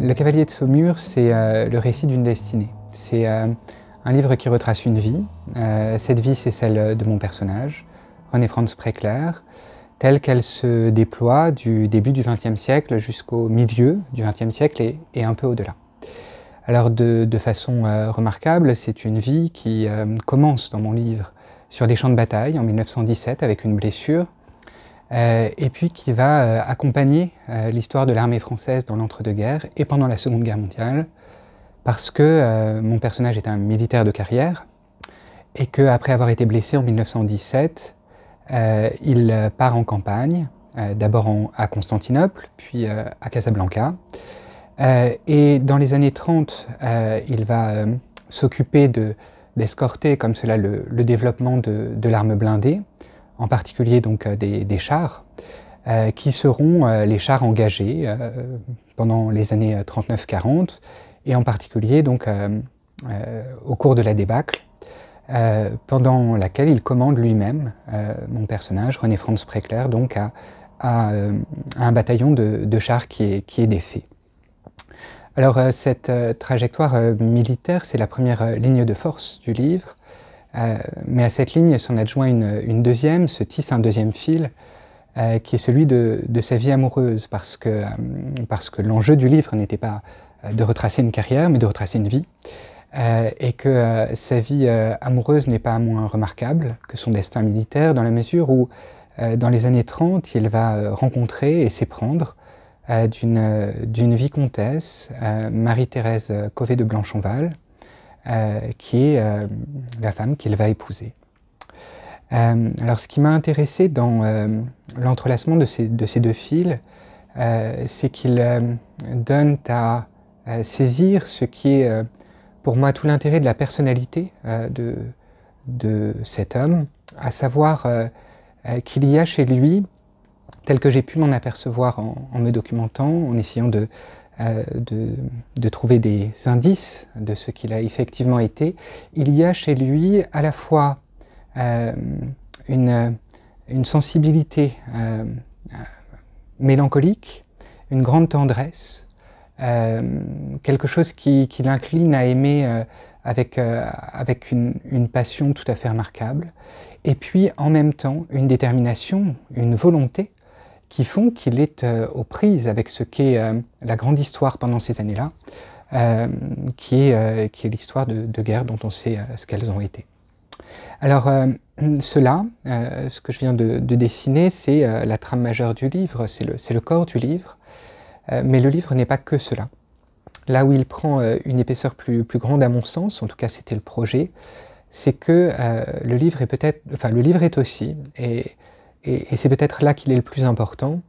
Le Cavalier de Saumur, c'est euh, le récit d'une destinée. C'est euh, un livre qui retrace une vie. Euh, cette vie, c'est celle de mon personnage, René Franz Préclair, telle qu'elle se déploie du début du XXe siècle jusqu'au milieu du XXe siècle et, un peu au-delà. Alors de, de façon remarquable, c'est une vie qui commence dans mon livre sur les champs de bataille en 1917 avec une blessure euh, et puis qui va euh, accompagner euh, l'histoire de l'armée française dans l'entre-deux-guerres et pendant la Seconde Guerre mondiale, parce que mon personnage est un militaire de carrière et qu'après avoir été blessé en 1917, il part en campagne, d'abord à Constantinople, puis à Casablanca. et dans les années 30, il va s'occuper d'escorter, comme cela, le, développement de l'arme blindée en particulier donc euh, des, chars, euh, qui seront euh, les chars engagés pendant les années 39-40 et en particulier donc au cours de la débâcle, pendant laquelle il commande lui-même, mon personnage, René-Franz Préclair, donc à, un bataillon de, chars qui est, qui est défait. Alors cette trajectoire militaire, c'est la première ligne de force du livre. Euh, mais à cette ligne s'en adjoint une, une, deuxième, se tisse un deuxième fil, euh, qui est celui de, sa vie amoureuse, parce que, euh, parce que l'enjeu du livre n'était pas de retracer une carrière, mais de retracer une vie, et que sa vie amoureuse n'est pas moins remarquable que son destin militaire, dans la mesure où, dans les années 30, il va rencontrer et s'éprendre d'une, d'une vicomtesse, Marie-Thérèse Covey de Blanchonval, euh, qui est euh, la femme qu'il va épouser. Euh, alors ce qui m'a intéressé dans l'entrelacement de ces, deux fils, c'est qu'il donne à saisir ce qui est pour moi tout l'intérêt de la personnalité de, de cet homme, à savoir qu'il y a chez lui, tel que j'ai pu m'en apercevoir en, me documentant, en essayant de euh, de, trouver des indices de ce qu'il a effectivement été, il y a chez lui à la fois euh, une, sensibilité euh, mélancolique, une grande tendresse, quelque chose qui, qui l'incline à aimer avec, avec une, passion tout à fait remarquable, et puis en même temps une détermination, une volonté qui font qu'il est euh, aux prises avec ce qu'est euh, la grande histoire pendant ces années-là, euh, qui est, qui est l'histoire de, de guerres dont on sait ce qu'elles ont été. Alors, cela, ce que je viens de, dessiner, c'est la trame majeure du livre, c'est le, corps du livre, mais le livre n'est pas que cela. Là où il prend une épaisseur plus, plus, grande à mon sens, en tout cas c'était le projet, c'est que le livre est peut-être, enfin le livre est aussi, et et, c'est peut-être là qu'il est le plus important,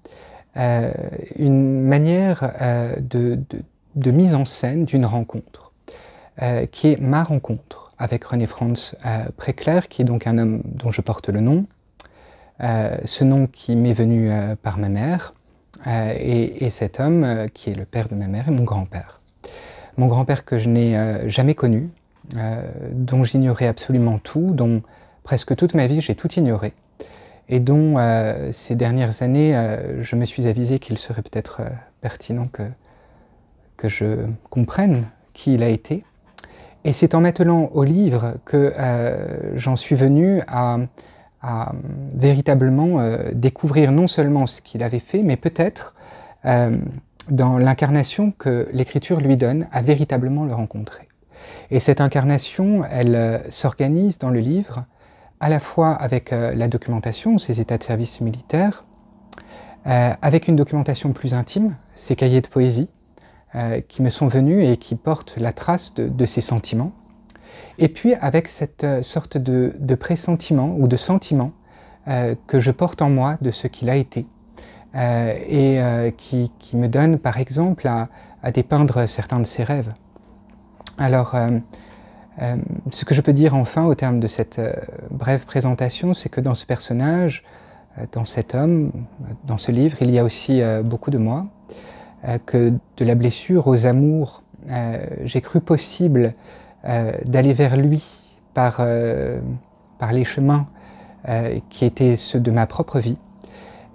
euh, une manière euh, de, mise en scène d'une rencontre, euh, qui est ma rencontre avec René Franz Préclair, qui est donc un homme dont je porte le nom, ce nom qui m'est venu par ma mère, et, cet homme qui est le père de ma mère et mon grand-père. Mon grand-père que je n'ai jamais connu, dont j'ignorais absolument tout, dont presque toute ma vie j'ai tout ignoré, et dont euh, ces dernières années, euh, je me suis avisé qu'il serait peut-être euh, pertinent que, que je comprenne qui il a été. Et c'est en m'attelant au livre que j'en suis venu à véritablement découvrir non seulement ce qu'il avait fait, mais peut-être dans l'incarnation que l'écriture lui donne, à véritablement le rencontrer. Et cette incarnation, elle s'organise dans le livre à la fois avec euh, la documentation, ses états de service militaire, euh, avec une documentation plus intime, ses cahiers de poésie, euh, qui me sont venus et qui portent la trace de, ses sentiments, et puis avec cette sorte de, pressentiment ou de sentiment que je porte en moi de ce qu'il a été, et qui, me donne par exemple à, à dépeindre certains de ses rêves. Alors, euh, ce que je peux dire enfin au terme de cette euh, brève présentation, c'est que dans ce personnage, euh, dans cet homme, dans ce livre, il y a aussi beaucoup de moi, que de la blessure aux amours, j'ai cru possible d'aller vers lui par les chemins qui étaient ceux de ma propre vie,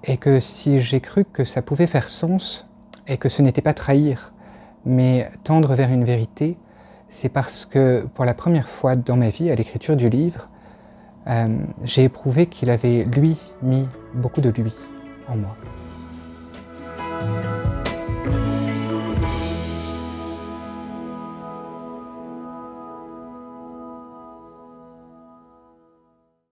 et que si j'ai cru que ça pouvait faire sens, et que ce n'était pas trahir, mais tendre vers une vérité, c'est parce que pour la première fois dans ma vie, à l'écriture du livre, euh, j'ai éprouvé qu'il avait, lui, mis beaucoup de lui en moi.